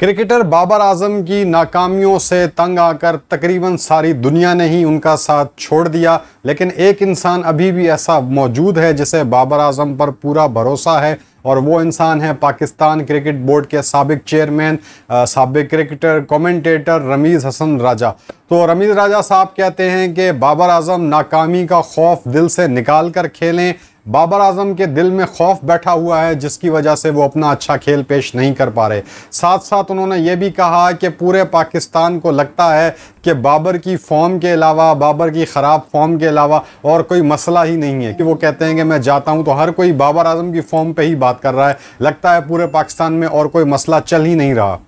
cricketer Babar आजम की नाकामियों से तंग आकर तकरीबन सारी दुनिया ने ही उनका साथ छोड़ दिया लेकिन एक इंसान अभी भी ऐसा मौजूद है जिसे बाबर आजम पर पूरा भरोसा है और वो इंसान है पाकिस्तान क्रिकेट बोर्ड के सबक चेयरमैन सबक क्रिकेटर कमेंटेटर रमीज़ हसन राजा तो रमीज़ राजा साहब कहते हैं कि बाबर आजम नाकामी का खौफ दिल से निकाल कर खेलें बाबर आजम के दिल में खौफ बैठा हुआ है जिसकी वजह से वो अपना अच्छा खेल पेश नहीं कर पा रहे साथ साथ उन्होंने ये भी कहा कि पूरे पाकिस्तान को लगता है कि बाबर की फॉर्म के अलावा बाबर की ख़राब फॉर्म के अलावा और कोई मसला ही नहीं है कि वो कहते हैं कि मैं जाता हूँ तो हर कोई बाबर आजम की फॉर्म पर ही बात कर रहा है लगता है पूरे पाकिस्तान में और कोई मसला चल ही नहीं रहा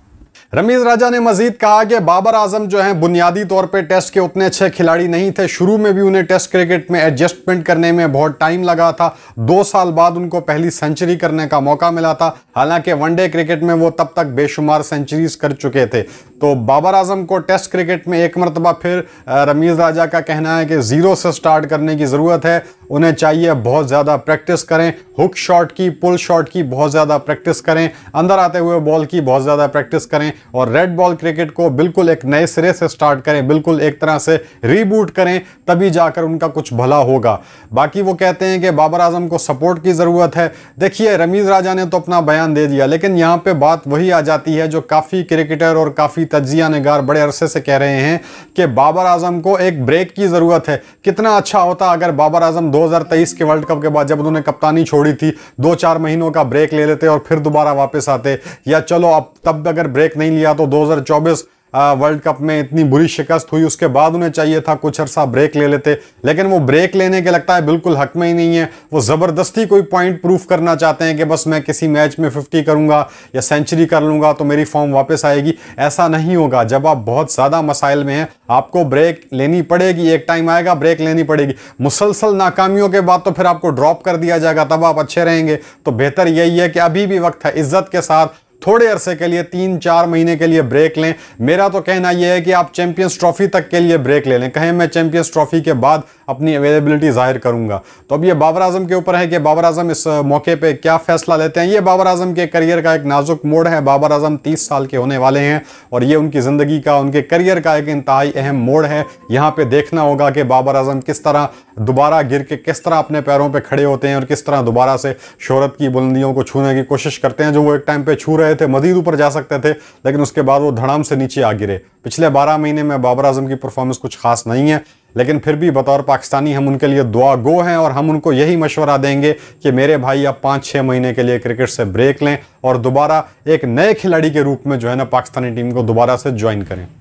रमीज राजा ने मजीद कहा कि बाबर आजम जो हैं बुनियादी तौर पे टेस्ट के उतने अच्छे खिलाड़ी नहीं थे शुरू में भी उन्हें टेस्ट क्रिकेट में एडजस्टमेंट करने में बहुत टाइम लगा था दो साल बाद उनको पहली सेंचुरी करने का मौका मिला था हालांकि वनडे क्रिकेट में वो तब तक बेशुमार सेंचुरीज कर चुके थे तो बाबर आजम को टेस्ट क्रिकेट में एक मरतबा फिर रमीज़ राजा का कहना है कि ज़ीरो से स्टार्ट करने की ज़रूरत है उन्हें चाहिए बहुत ज़्यादा प्रैक्टिस करें हुक शॉट की पुल शॉट की बहुत ज़्यादा प्रैक्टिस करें अंदर आते हुए बॉल की बहुत ज़्यादा प्रैक्टिस करें और रेड बॉल क्रिकेट को बिल्कुल एक नए सिरे से स्टार्ट करें बिल्कुल एक तरह से रीबूट करें तभी जाकर उनका कुछ भला होगा बाकी वो कहते हैं कि बाबर आजम को सपोर्ट की ज़रूरत है देखिए रमीज़ राजा ने तो अपना बयान दे दिया लेकिन यहाँ पर बात वही आ जाती है जो काफ़ी क्रिकेटर और काफ़ी तजिया नगार बड़े अरसे से कह रहे हैं कि बाबर आजम को एक ब्रेक की ज़रूरत है कितना अच्छा होता अगर बाबर आजम दो 2023 के वर्ल्ड कप के बाद जब उन्होंने कप्तानी छोड़ी थी दो चार महीनों का ब्रेक ले लेते और फिर दोबारा वापस आते या चलो अब तब अगर ब्रेक नहीं लिया तो 2024 वर्ल्ड कप में इतनी बुरी शिकस्त हुई उसके बाद उन्हें चाहिए था कुछ अरसा ब्रेक ले लेते लेकिन वो ब्रेक लेने के लगता है बिल्कुल हक में ही नहीं है वो ज़बरदस्ती कोई पॉइंट प्रूफ करना चाहते हैं कि बस मैं किसी मैच में फिफ्टी करूँगा या सेंचुरी कर लूँगा तो मेरी फॉर्म वापस आएगी ऐसा नहीं होगा जब आप बहुत ज़्यादा मसाइल में हैं आपको ब्रेक लेनी पड़ेगी एक टाइम आएगा ब्रेक लेनी पड़ेगी मुसलसल नाकामियों के बाद तो फिर आपको ड्रॉप कर दिया जाएगा तब आप अच्छे रहेंगे तो बेहतर यही है कि अभी भी वक्त है इज्जत के साथ थोड़े अरसे के लिए तीन चार महीने के लिए ब्रेक लें मेरा तो कहना यह है कि आप चैंपियंस ट्रॉफी तक के लिए ब्रेक ले लें कहें मैं चैंपियंस ट्रॉफी के बाद अपनी अवेलेबिलिटी जाहिर करूंगा तो अब ये बाबर आजम के ऊपर है कि बाबर आजम इस मौके पर क्या फैसला लेते हैं ये बाबर आजम के करियर का एक नाजुक मोड़ है बाबर आजम तीस साल के होने वाले हैं और ये उनकी ज़िंदगी का उनके करियर का एक इंतहाई अहम मोड़ है यहाँ पर देखना होगा कि बाबर आजम किस तरह दोबारा गिर के किस तरह अपने पैरों पे खड़े होते हैं और किस तरह दोबारा से शहरत की बुलंदियों को छूने की कोशिश करते हैं जो वो एक टाइम पे छू रहे थे मजीद ऊपर जा सकते थे लेकिन उसके बाद वो धड़ाम से नीचे आ गिरे पिछले बारह महीने में बाबर आजम की परफॉर्मेंस कुछ खास नहीं है लेकिन फिर भी बतौर पाकिस्तानी हम उनके लिए दुआ गो हैं और हम उनको यही मशवरा देंगे कि मेरे भाई आप पाँच छः महीने के लिए क्रिकेट से ब्रेक लें और दोबारा एक नए खिलाड़ी के रूप में जो है ना पाकिस्तानी टीम को दोबारा से ज्वाइन करें